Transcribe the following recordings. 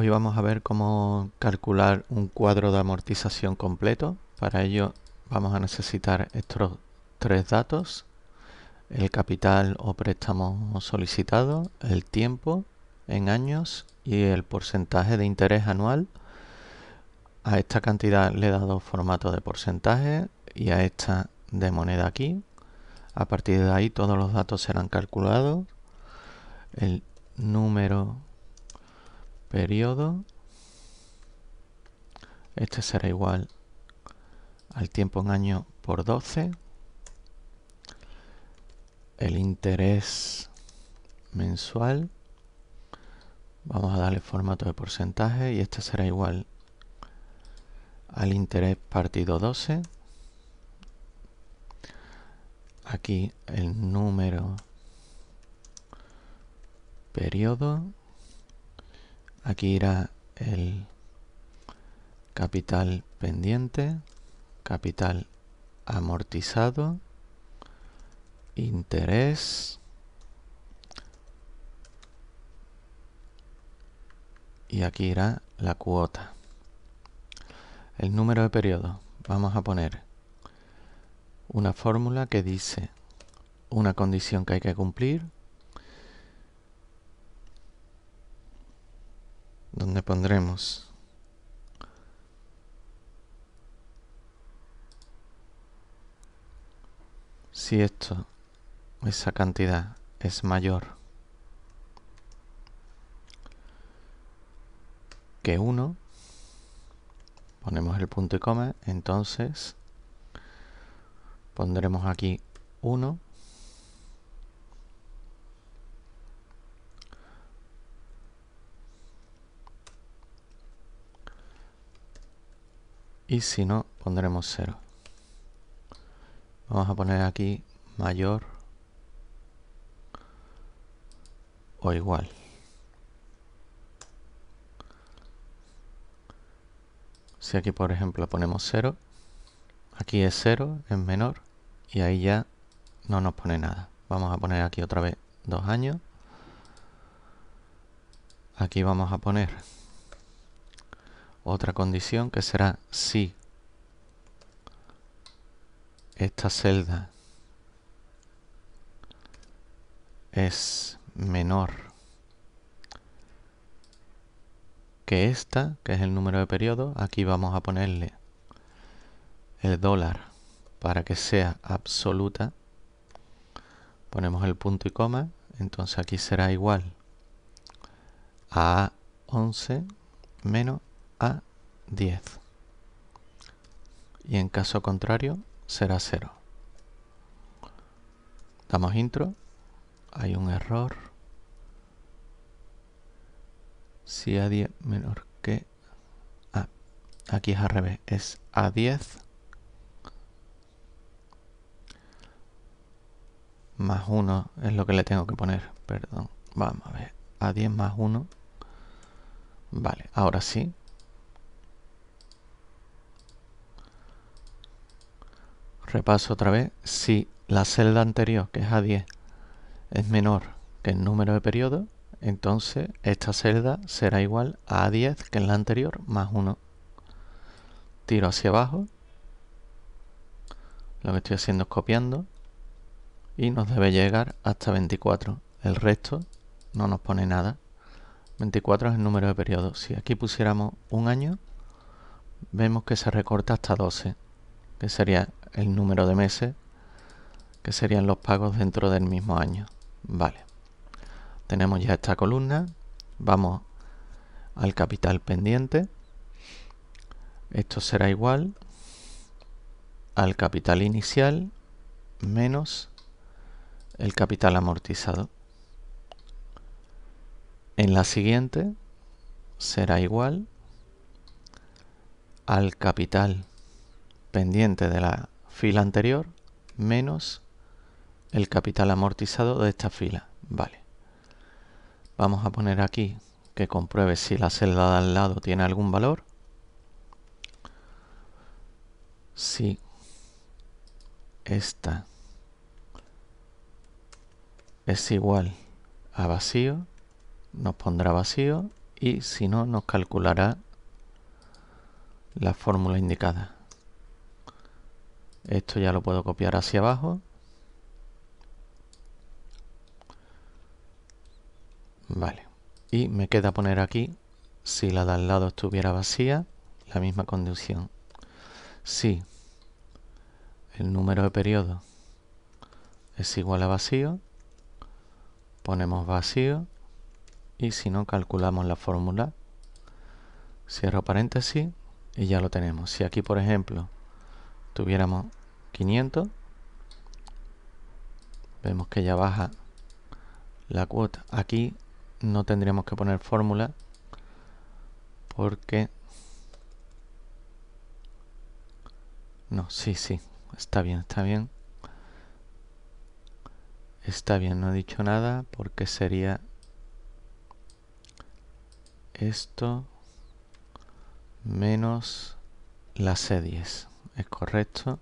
Hoy vamos a ver cómo calcular un cuadro de amortización completo. Para ello vamos a necesitar estos tres datos. El capital o préstamo solicitado, el tiempo en años y el porcentaje de interés anual. A esta cantidad le he dado formato de porcentaje y a esta de moneda aquí. A partir de ahí todos los datos serán calculados. El número periodo este será igual al tiempo en año por 12 el interés mensual vamos a darle formato de porcentaje y este será igual al interés partido 12 aquí el número periodo Aquí irá el capital pendiente, capital amortizado, interés, y aquí irá la cuota. El número de periodo. Vamos a poner una fórmula que dice una condición que hay que cumplir donde pondremos si esto esa cantidad es mayor que 1 ponemos el punto y coma entonces pondremos aquí 1 y si no pondremos 0 vamos a poner aquí mayor o igual si aquí por ejemplo ponemos 0 aquí es 0 es menor y ahí ya no nos pone nada vamos a poner aquí otra vez dos años aquí vamos a poner otra condición que será si esta celda es menor que esta, que es el número de periodo, aquí vamos a ponerle el dólar para que sea absoluta. Ponemos el punto y coma, entonces aquí será igual a 11 menos a 10. Y en caso contrario será 0. Damos intro. Hay un error. Si a 10 menor que Aquí es al revés. Es a 10 más 1 es lo que le tengo que poner, perdón. Vamos a ver, a 10 más 1. Vale, ahora sí. Repaso otra vez. Si la celda anterior, que es A10, es menor que el número de periodo entonces esta celda será igual a A10, que es la anterior, más 1. Tiro hacia abajo. Lo que estoy haciendo es copiando. Y nos debe llegar hasta 24. El resto no nos pone nada. 24 es el número de periodo, Si aquí pusiéramos un año, vemos que se recorta hasta 12, que sería el número de meses que serían los pagos dentro del mismo año. Vale. Tenemos ya esta columna. Vamos al capital pendiente. Esto será igual al capital inicial menos el capital amortizado. En la siguiente será igual al capital pendiente de la fila anterior menos el capital amortizado de esta fila. Vale. Vamos a poner aquí que compruebe si la celda de al lado tiene algún valor. Si esta es igual a vacío, nos pondrá vacío y si no, nos calculará la fórmula indicada. Esto ya lo puedo copiar hacia abajo. Vale. Y me queda poner aquí, si la de al lado estuviera vacía, la misma condición. Si el número de periodo es igual a vacío, ponemos vacío y si no calculamos la fórmula, cierro paréntesis y ya lo tenemos. Si aquí, por ejemplo, tuviéramos 500 vemos que ya baja la cuota aquí no tendríamos que poner fórmula porque no, sí, sí está bien, está bien está bien, no he dicho nada porque sería esto menos la C10 es correcto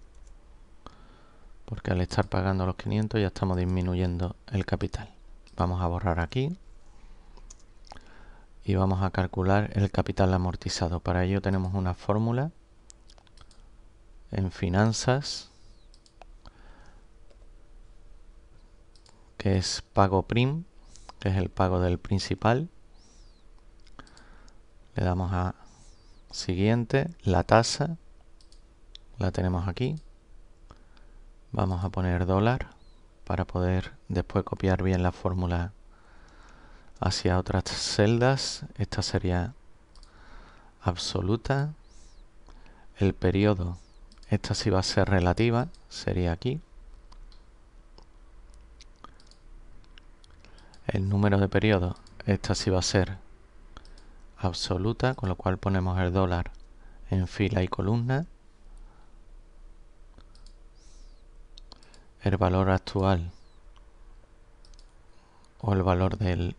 porque al estar pagando los 500 ya estamos disminuyendo el capital. Vamos a borrar aquí y vamos a calcular el capital amortizado. Para ello tenemos una fórmula en finanzas que es pago prim, que es el pago del principal. Le damos a siguiente, la tasa la tenemos aquí. Vamos a poner dólar para poder después copiar bien la fórmula hacia otras celdas. Esta sería absoluta. El periodo, esta sí va a ser relativa, sería aquí. El número de periodo, esta sí va a ser absoluta, con lo cual ponemos el dólar en fila y columna. el valor actual o el valor del,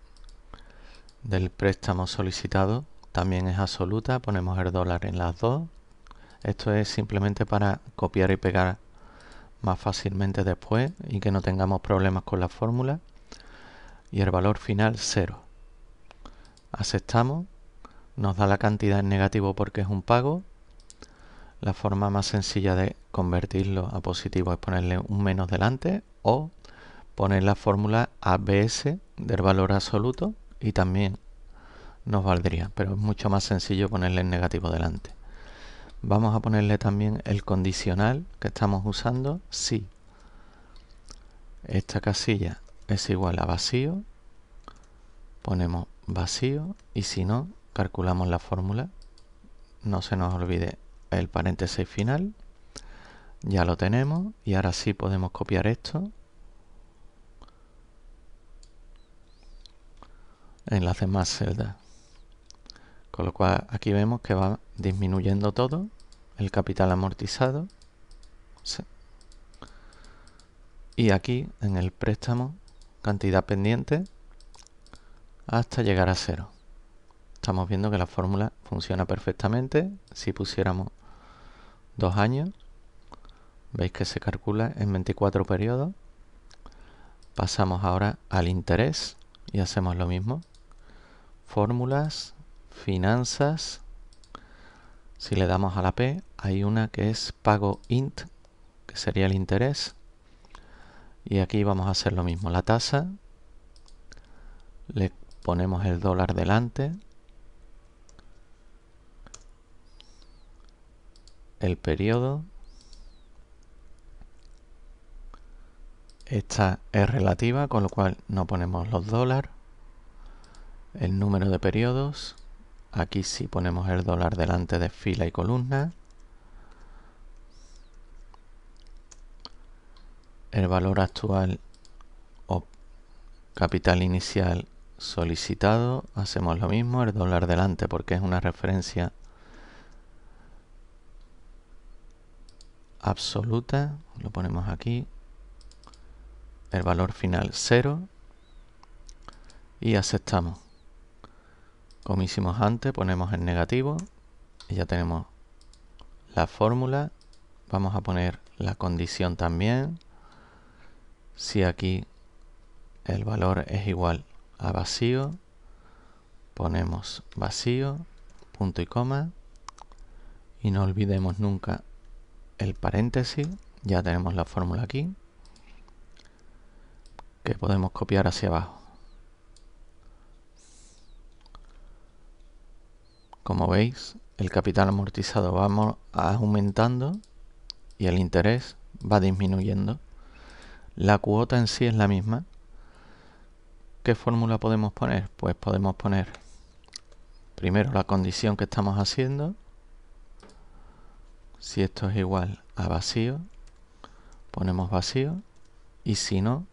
del préstamo solicitado también es absoluta, ponemos el dólar en las dos. Esto es simplemente para copiar y pegar más fácilmente después y que no tengamos problemas con la fórmula. Y el valor final cero, Aceptamos, nos da la cantidad en negativo porque es un pago la forma más sencilla de convertirlo a positivo es ponerle un menos delante o poner la fórmula ABS del valor absoluto y también nos valdría, pero es mucho más sencillo ponerle el negativo delante. Vamos a ponerle también el condicional que estamos usando, si esta casilla es igual a vacío, ponemos vacío y si no, calculamos la fórmula. No se nos olvide el paréntesis final. Ya lo tenemos y ahora sí podemos copiar esto. En las demás celdas. Con lo cual aquí vemos que va disminuyendo todo. El capital amortizado. Y aquí en el préstamo, cantidad pendiente hasta llegar a cero. Estamos viendo que la fórmula funciona perfectamente. Si pusiéramos dos años. Veis que se calcula en 24 periodos. Pasamos ahora al interés y hacemos lo mismo. Fórmulas, finanzas. Si le damos a la P, hay una que es pago int, que sería el interés. Y aquí vamos a hacer lo mismo. La tasa, le ponemos el dólar delante el periodo. Esta es relativa, con lo cual no ponemos los dólares. El número de periodos. Aquí sí ponemos el dólar delante de fila y columna. El valor actual o capital inicial solicitado. Hacemos lo mismo, el dólar delante porque es una referencia absoluta, lo ponemos aquí, el valor final 0 y aceptamos. Como hicimos antes, ponemos el negativo y ya tenemos la fórmula. Vamos a poner la condición también. Si aquí el valor es igual a vacío, ponemos vacío, punto y coma. Y no olvidemos nunca el paréntesis, ya tenemos la fórmula aquí, que podemos copiar hacia abajo. Como veis, el capital amortizado va aumentando y el interés va disminuyendo. La cuota en sí es la misma. ¿Qué fórmula podemos poner? Pues podemos poner primero la condición que estamos haciendo, si esto es igual a vacío, ponemos vacío y si no,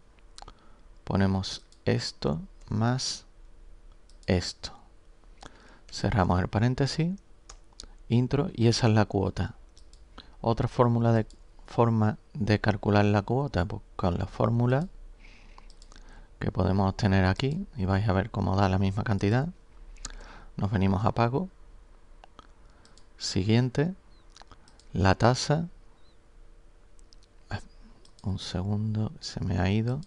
ponemos esto más esto. Cerramos el paréntesis, intro y esa es la cuota. Otra fórmula de forma de calcular la cuota, con la fórmula que podemos obtener aquí y vais a ver cómo da la misma cantidad. Nos venimos a pago, siguiente, la tasa ah, un segundo se me ha ido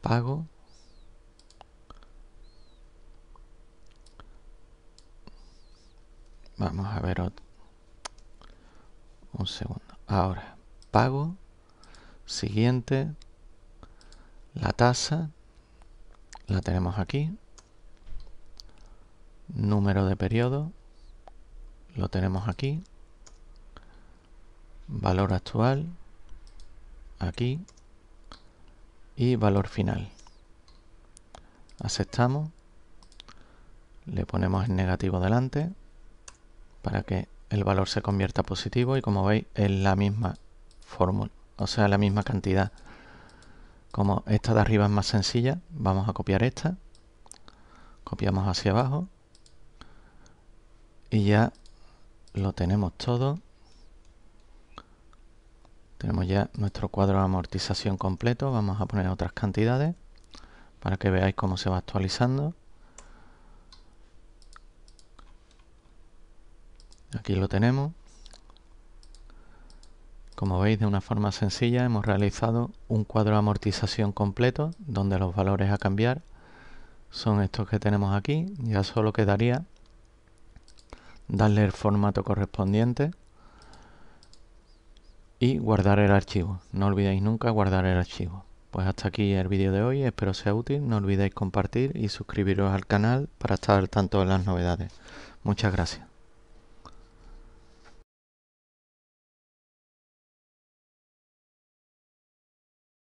pago vamos a ver otro. un segundo ahora pago siguiente la tasa la tenemos aquí número de periodo lo tenemos aquí, valor actual, aquí, y valor final. Aceptamos, le ponemos el negativo delante para que el valor se convierta positivo y como veis es la misma fórmula, o sea la misma cantidad. Como esta de arriba es más sencilla, vamos a copiar esta, copiamos hacia abajo y ya lo tenemos todo. Tenemos ya nuestro cuadro de amortización completo. Vamos a poner otras cantidades para que veáis cómo se va actualizando. Aquí lo tenemos. Como veis, de una forma sencilla hemos realizado un cuadro de amortización completo donde los valores a cambiar son estos que tenemos aquí. Ya solo quedaría darle el formato correspondiente y guardar el archivo. No olvidéis nunca guardar el archivo. Pues hasta aquí el vídeo de hoy, espero sea útil, no olvidéis compartir y suscribiros al canal para estar al tanto de las novedades. Muchas gracias.